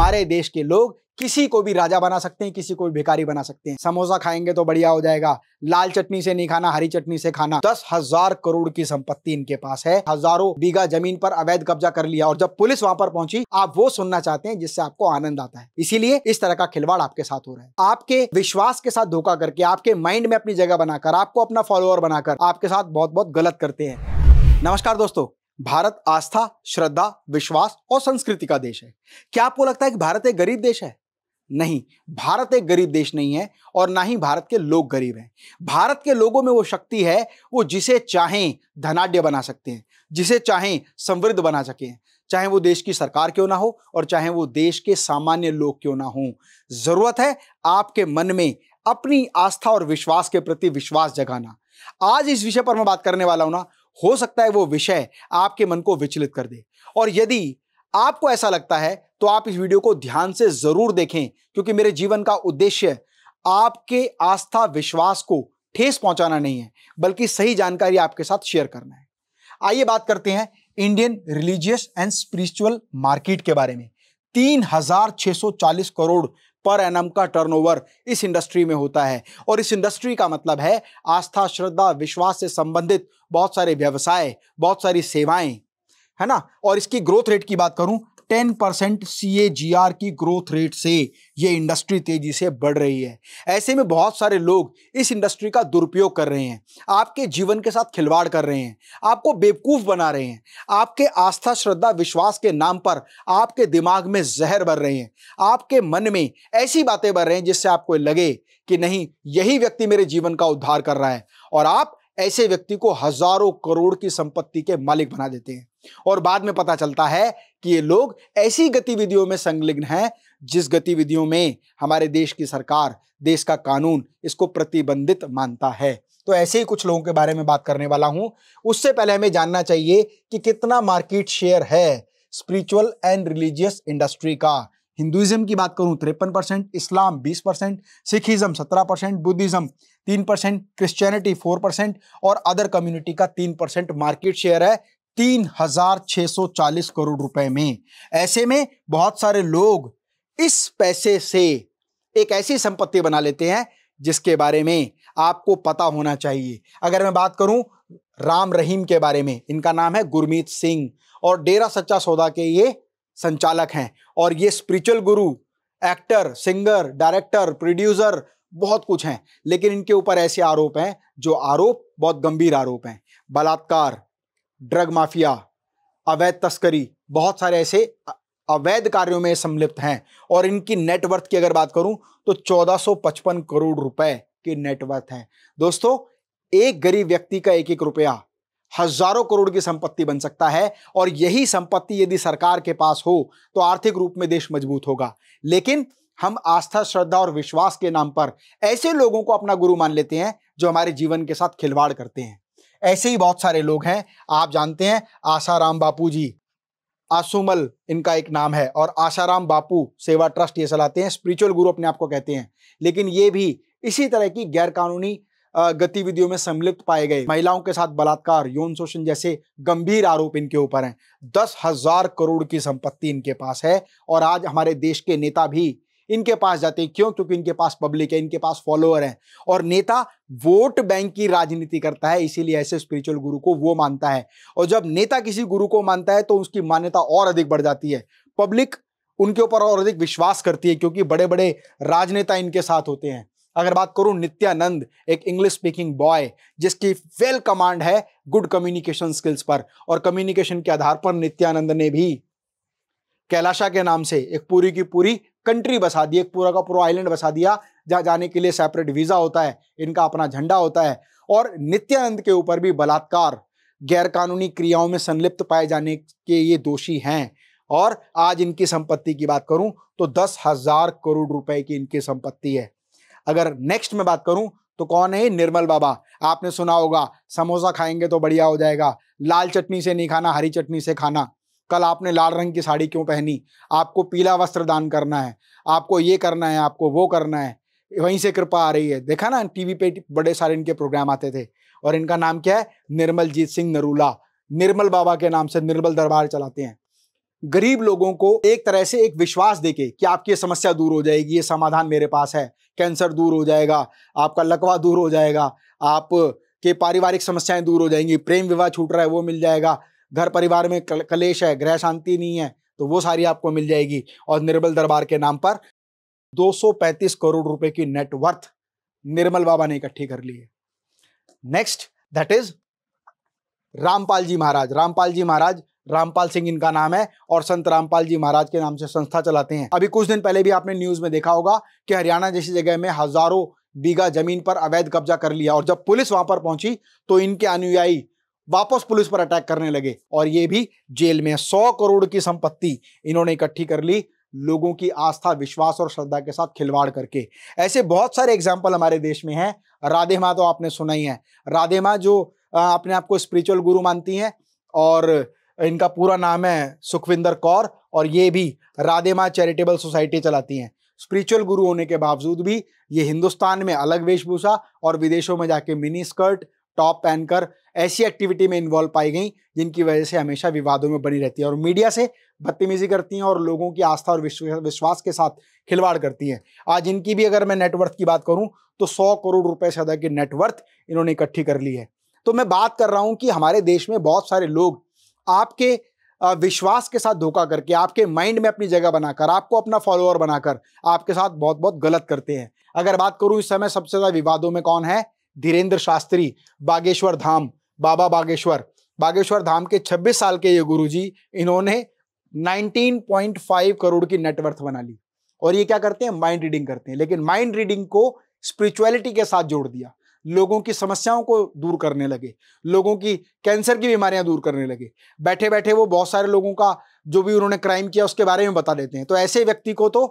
हमारे देश के लोग किसी को भी राजा बना सकते हैं किसी को भी भिकारी बना सकते हैं समोसा खाएंगे तो बढ़िया हो जाएगा लाल चटनी से नहीं खाना हरी चटनी से खाना दस हजार करोड़ की संपत्ति इनके पास है हजारों बीघा जमीन पर अवैध कब्जा कर लिया और जब पुलिस वहां पर पहुंची आप वो सुनना चाहते हैं जिससे आपको आनंद आता है इसीलिए इस तरह का खिलवाड़ आपके साथ हो रहा है आपके विश्वास के साथ धोखा करके आपके माइंड में अपनी जगह बनाकर आपको अपना फॉलोअर बनाकर आपके साथ बहुत बहुत गलत करते हैं नमस्कार दोस्तों भारत आस्था श्रद्धा विश्वास और संस्कृति का देश है क्या आपको लगता है कि भारत एक गरीब देश है नहीं भारत एक गरीब देश नहीं है और ना ही भारत के लोग गरीब हैं भारत के लोगों में वो शक्ति है वो जिसे चाहें धनाढ़ बना सकते हैं जिसे चाहें समृद्ध बना हैं चाहे वो देश की सरकार क्यों ना हो और चाहे वो देश के सामान्य लोग क्यों ना हो ज़रूरत है आपके मन में अपनी आस्था और विश्वास के प्रति विश्वास जगाना आज इस विषय पर मैं बात करने वाला हूं ना हो सकता है वो विषय आपके मन को विचलित कर दे और यदि आपको ऐसा लगता है तो आप इस वीडियो को ध्यान से जरूर देखें क्योंकि मेरे जीवन का उद्देश्य आपके आस्था विश्वास को ठेस पहुंचाना नहीं है बल्कि सही जानकारी आपके साथ शेयर करना है आइए बात करते हैं Indian religious and spiritual market के बारे में तीन करोड़ पर एन का टर्नओवर इस इंडस्ट्री में होता है और इस इंडस्ट्री का मतलब है आस्था श्रद्धा विश्वास से संबंधित बहुत सारे व्यवसाय बहुत सारी सेवाएं है ना और इसकी ग्रोथ रेट की बात करूं टेन परसेंट सी की ग्रोथ रेट से ये इंडस्ट्री तेजी से बढ़ रही है ऐसे में बहुत सारे लोग इस इंडस्ट्री का दुरुपयोग कर रहे हैं आपके जीवन के साथ खिलवाड़ कर रहे हैं आपको बेवकूफ़ बना रहे हैं आपके आस्था श्रद्धा विश्वास के नाम पर आपके दिमाग में जहर भर रहे हैं आपके मन में ऐसी बातें भर रहे हैं जिससे आपको लगे कि नहीं यही व्यक्ति मेरे जीवन का उद्धार कर रहा है और आप ऐसे व्यक्ति को हजारों करोड़ की संपत्ति के मालिक बना देते हैं और बाद में पता चलता है कि ये लोग ऐसी गतिविधियों में संलग्न हैं जिस गतिविधियों में हमारे देश की सरकार देश का कानून इसको प्रतिबंधित मानता है तो ऐसे ही कुछ लोगों के बारे में बात करने वाला हूं उससे पहले हमें जानना चाहिए कि कितना मार्केट शेयर है स्पिरिचुअल एंड रिलीजियस इंडस्ट्री का हिंदुइज्म की बात करूं तिरपन परसेंट इस्लाम बीस परसेंट सिखिज़म सत्रह परसेंट बुद्धिज़्म तीन परसेंट क्रिश्चियनिटी फोर परसेंट और अदर कम्युनिटी का तीन परसेंट मार्केट शेयर है तीन हजार छह सौ चालीस करोड़ रुपए में ऐसे में बहुत सारे लोग इस पैसे से एक ऐसी संपत्ति बना लेते हैं जिसके बारे में आपको पता होना चाहिए अगर मैं बात करूं राम रहीम के बारे में इनका नाम है गुरमीत सिंह और डेरा सच्चा सौदा के ये संचालक हैं और ये स्पिरिचुअल गुरु एक्टर सिंगर डायरेक्टर प्रोड्यूसर बहुत कुछ हैं लेकिन इनके ऊपर ऐसे आरोप हैं जो आरोप बहुत गंभीर आरोप हैं बलात्कार ड्रग माफिया अवैध तस्करी बहुत सारे ऐसे अवैध कार्यों में संलिप्त हैं और इनकी नेटवर्थ की अगर बात करूं तो 1455 करोड़ रुपए की नेटवर्थ है दोस्तों एक गरीब व्यक्ति का एक एक रुपया हजारों करोड़ की संपत्ति बन सकता है और यही संपत्ति यदि सरकार के पास हो तो आर्थिक रूप में देश मजबूत होगा लेकिन हम आस्था श्रद्धा और विश्वास के नाम पर ऐसे लोगों को अपना गुरु मान लेते हैं जो हमारे जीवन के साथ खिलवाड़ करते हैं ऐसे ही बहुत सारे लोग हैं आप जानते हैं आसाराम बापू जी आसुमल इनका एक नाम है और आसाराम बापू सेवा ट्रस्ट ये चलाते हैं स्पिरिचुअल गुरु अपने आप को कहते हैं लेकिन ये भी इसी तरह की गैरकानूनी गतिविधियों में संलिप्त पाए गए महिलाओं के साथ बलात्कार यौन शोषण जैसे गंभीर आरोप इनके ऊपर हैं दस हजार करोड़ की संपत्ति इनके पास है और आज हमारे देश के नेता भी इनके पास जाते हैं क्यों क्योंकि इनके पास पब्लिक है इनके पास फॉलोअर हैं और नेता वोट बैंक की राजनीति करता है इसीलिए ऐसे स्पिरिचुअल गुरु को वो मानता है और जब नेता किसी गुरु को मानता है तो उसकी मान्यता और अधिक बढ़ जाती है पब्लिक उनके ऊपर और अधिक विश्वास करती है क्योंकि बड़े बड़े राजनेता इनके साथ होते हैं अगर बात करूं नित्यानंद एक इंग्लिश स्पीकिंग बॉय जिसकी वेल कमांड है गुड कम्युनिकेशन स्किल्स पर और कम्युनिकेशन के आधार पर नित्यानंद ने भी कैलाशा के नाम से एक पूरी की पूरी कंट्री बसा दी एक पूरा का पूरा आइलैंड बसा दिया जहाँ जाने के लिए सेपरेट वीज़ा होता है इनका अपना झंडा होता है और नित्यानंद के ऊपर भी बलात्कार गैरकानूनी क्रियाओं में संलिप्त पाए जाने के ये दोषी हैं और आज इनकी संपत्ति की बात करूं तो दस हजार करोड़ रुपए की इनकी संपत्ति है अगर नेक्स्ट में बात करूं तो कौन है निर्मल बाबा आपने सुना होगा समोसा खाएंगे तो बढ़िया हो जाएगा लाल चटनी से नहीं खाना हरी चटनी से खाना कल आपने लाल रंग की साड़ी क्यों पहनी आपको पीला वस्त्र दान करना है आपको ये करना है आपको वो करना है वहीं से कृपा आ रही है देखा ना टीवी पे बड़े सारे इनके प्रोग्राम आते थे और इनका नाम क्या है निर्मल जीत सिंह नरूला निर्मल बाबा के नाम से निर्मल दरबार चलाते हैं गरीब लोगों को एक तरह से एक विश्वास देके कि आपकी ये समस्या दूर हो जाएगी ये समाधान मेरे पास है कैंसर दूर हो जाएगा आपका लकवा दूर हो जाएगा आप के पारिवारिक समस्याएं दूर हो जाएंगी प्रेम विवाह छूट रहा है वो मिल जाएगा घर परिवार में कलेश है गृह शांति नहीं है तो वो सारी आपको मिल जाएगी और निर्मल दरबार के नाम पर 235 करोड़ रुपए की नेटवर्थ निर्मल बाबा ने इकट्ठी कर ली है next that is Rampal ji Maharaj Rampal ji Maharaj Rampal Singh इनका नाम है और संत रामपाल जी महाराज के नाम से संस्था चलाते हैं अभी कुछ दिन पहले भी आपने न्यूज़ में देखा होगा कि हरियाणा जैसी जगह में हज़ारों बीघा जमीन पर अवैध कब्जा कर लिया और जब पुलिस वहां पर पहुंची तो इनके अनुयायी वापस पुलिस पर अटैक करने लगे और ये भी जेल में सौ करोड़ की संपत्ति इन्होंने इकट्ठी कर ली लोगों की आस्था विश्वास और श्रद्धा के साथ खिलवाड़ करके ऐसे बहुत सारे एग्जाम्पल हमारे देश में हैं राधे माँ तो आपने सुना ही है राधे माँ जो अपने आप को स्पिरिचुअल गुरु मानती हैं और इनका पूरा नाम है सुखविंदर कौर और ये भी राधे माँ चैरिटेबल सोसाइटी चलाती हैं स्पिरिचुअल गुरु होने के बावजूद भी ये हिंदुस्तान में अलग वेशभूषा और विदेशों में जाके मिनी स्कर्ट टॉप पहनकर ऐसी एक्टिविटी में इन्वॉल्व पाई गई जिनकी वजह से हमेशा विवादों में बनी रहती है और मीडिया से बदतमीजी करती हैं और लोगों की आस्था और विश्वास के साथ खिलवाड़ करती हैं आज इनकी भी अगर मैं नेटवर्थ की बात करूं तो सौ करोड़ रुपए से ज़्यादा की नेटवर्थ इन्होंने इकट्ठी कर ली है तो मैं बात कर रहा हूं कि हमारे देश में बहुत सारे लोग आपके विश्वास के साथ धोखा करके आपके माइंड में अपनी जगह बनाकर आपको अपना फॉलोअर बनाकर आपके साथ बहुत बहुत गलत करते हैं अगर बात करूं इस समय सबसे ज़्यादा विवादों में कौन है धीरेन्द्र शास्त्री बागेश्वर धाम बाबा बागेश्वर बागेश्वर धाम के 26 साल के ये गुरुजी इन्होंने 19.5 करोड़ की नेटवर्थ बना ली और ये क्या करते हैं माइंड रीडिंग करते हैं लेकिन माइंड रीडिंग को स्पिरिचुअलिटी के साथ जोड़ दिया लोगों की समस्याओं को दूर करने लगे लोगों की कैंसर की बीमारियां दूर करने लगे बैठे बैठे वो बहुत सारे लोगों का जो भी उन्होंने क्राइम किया उसके बारे में बता देते हैं तो ऐसे व्यक्ति को तो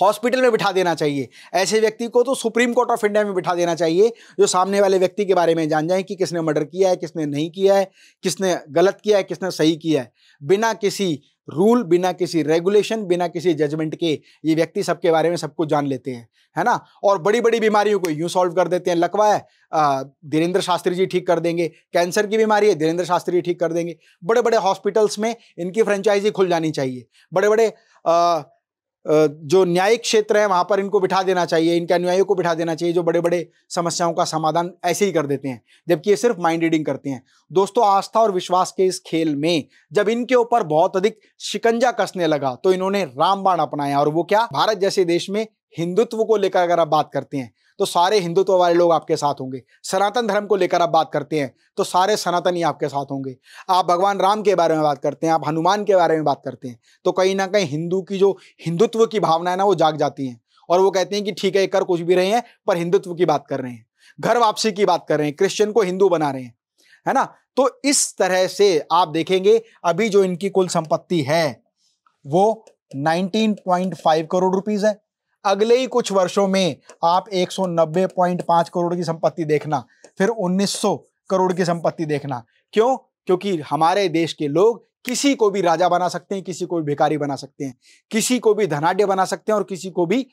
हॉस्पिटल में बिठा देना चाहिए ऐसे व्यक्ति को तो सुप्रीम कोर्ट ऑफ इंडिया में बिठा देना चाहिए जो सामने वाले व्यक्ति के बारे में जान जाए कि किसने मर्डर किया है किसने नहीं किया है किसने गलत किया है किसने सही किया है बिना किसी रूल बिना किसी रेगुलेशन बिना किसी जजमेंट के ये व्यक्ति सबके बारे में सब कुछ जान लेते हैं है ना और बड़ी बड़ी बीमारियों को यूँ सॉल्व कर देते हैं लकवा है धीरेन्द्र शास्त्री जी ठीक कर देंगे कैंसर की बीमारी है धीरेन्द्र शास्त्री जी ठीक कर देंगे बड़े बड़े हॉस्पिटल्स में इनकी फ्रेंचाइजी खुल जानी चाहिए बड़े बड़े आ, जो न्यायिक क्षेत्र है वहाँ पर इनको बिठा देना चाहिए इनके अनुयायियों को बिठा देना चाहिए जो बड़े बड़े समस्याओं का समाधान ऐसे ही कर देते हैं जबकि ये सिर्फ माइंड रीडिंग करते हैं दोस्तों आस्था और विश्वास के इस खेल में जब इनके ऊपर बहुत अधिक शिकंजा कसने लगा तो इन्होंने रामबाण अपनाया और वो क्या भारत जैसे देश में हिंदुत्व को लेकर अगर आप बात करते हैं तो सारे हिंदुत्व वाले लोग आपके साथ होंगे सनातन धर्म को लेकर आप बात करते हैं तो सारे सनातनी आपके साथ होंगे आप भगवान राम के बारे में बात करते हैं आप हनुमान के बारे में बात करते हैं तो कहीं ना कहीं हिंदू की जो हिंदुत्व की भावना है ना वो जाग जाती है और वो कहते हैं कि ठीक है कर कुछ भी रहे हैं पर हिंदुत्व की बात कर रहे हैं घर वापसी की बात कर रहे हैं क्रिश्चियन को हिंदू बना रहे हैं है ना तो इस तरह से आप देखेंगे अभी जो इनकी कुल संपत्ति है वो 19.5 करोड़ रुपीज है अगले ही कुछ वर्षों में आप 190.5 करोड़ की संपत्ति देखना फिर 1900 करोड़ की संपत्ति देखना क्यों क्योंकि हमारे देश के लोग किसी को भी राजा बना सकते हैं किसी को भी भिकारी बना सकते हैं किसी को भी धनाढ़ बना सकते हैं और किसी को भी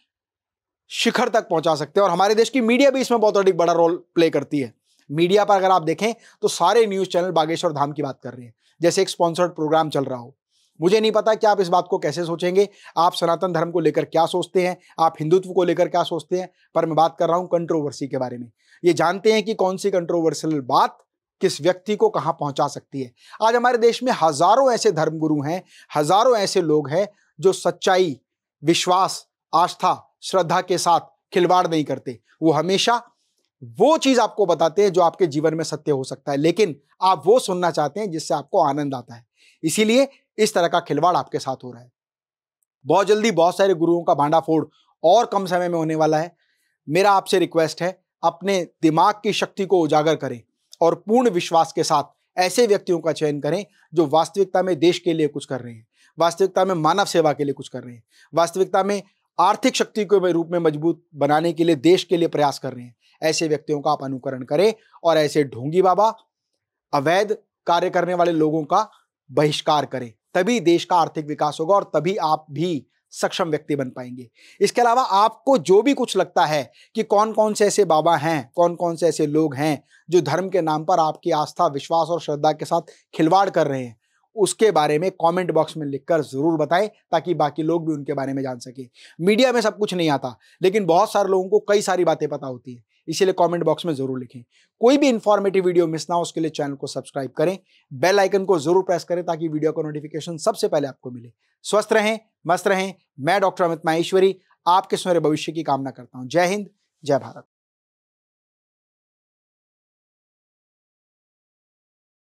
शिखर तक पहुंचा सकते हैं और हमारे देश की मीडिया भी इसमें बहुत अधिक बड़ा रोल प्ले करती है मीडिया पर अगर आप देखें तो सारे न्यूज़ चैनल बागेश्वर धाम की बात कर रहे हैं जैसे एक स्पॉन्सर्ड प्रोग्राम चल रहा हो मुझे नहीं पता कि आप इस बात को कैसे सोचेंगे आप सनातन धर्म को लेकर क्या सोचते हैं आप हिंदुत्व को लेकर क्या सोचते हैं पर मैं बात कर रहा हूं कंट्रोवर्सी के बारे में ये जानते हैं कि कौन सी कंट्रोवर्सियल बात किस व्यक्ति को कहां पहुंचा सकती है आज हमारे देश में हजारों ऐसे धर्मगुरु हैं हजारों ऐसे लोग हैं जो सच्चाई विश्वास आस्था श्रद्धा के साथ खिलवाड़ नहीं करते वो हमेशा वो चीज आपको बताते हैं जो आपके जीवन में सत्य हो सकता है लेकिन आप वो सुनना चाहते हैं जिससे आपको आनंद आता है इसीलिए इस तरह का खिलवाड़ आपके साथ हो रहा है बहुत जल्दी बहुत सारे गुरुओं का भांडाफोड़ और कम समय में होने वाला है मेरा आपसे रिक्वेस्ट है अपने दिमाग की शक्ति को उजागर करें और पूर्ण विश्वास के साथ ऐसे व्यक्तियों का चयन करें जो वास्तविकता में देश के लिए कुछ कर रहे हैं वास्तविकता में मानव सेवा के लिए कुछ कर रहे हैं वास्तविकता में आर्थिक शक्ति के रूप में मजबूत बनाने के लिए देश के लिए प्रयास कर रहे हैं ऐसे व्यक्तियों का आप अनुकरण करें और ऐसे ढोंगी बाबा अवैध कार्य करने वाले लोगों का बहिष्कार करें तभी देश का आर्थिक विकास होगा और तभी आप भी सक्षम व्यक्ति बन पाएंगे इसके अलावा आपको जो भी कुछ लगता है कि कौन कौन से ऐसे बाबा हैं कौन कौन से ऐसे लोग हैं जो धर्म के नाम पर आपकी आस्था विश्वास और श्रद्धा के साथ खिलवाड़ कर रहे हैं उसके बारे में कमेंट बॉक्स में लिखकर ज़रूर बताएं ताकि बाकी लोग भी उनके बारे में जान सके मीडिया में सब कुछ नहीं आता लेकिन बहुत सारे लोगों को कई सारी बातें पता होती है इसीलिए कमेंट बॉक्स में जरूर लिखें कोई भी इंफॉर्मेटिव वीडियो मिस ना हो उसके लिए चैनल को सब्सक्राइब करें बेल आइकन को जरूर प्रेस करें ताकि वीडियो का नोटिफिकेशन सबसे पहले आपको मिले स्वस्थ रहें मस्त रहें मैं डॉक्टर अमित माहेश्वरी आपके सुनहरे भविष्य की कामना करता हूं जय हिंद जय भारत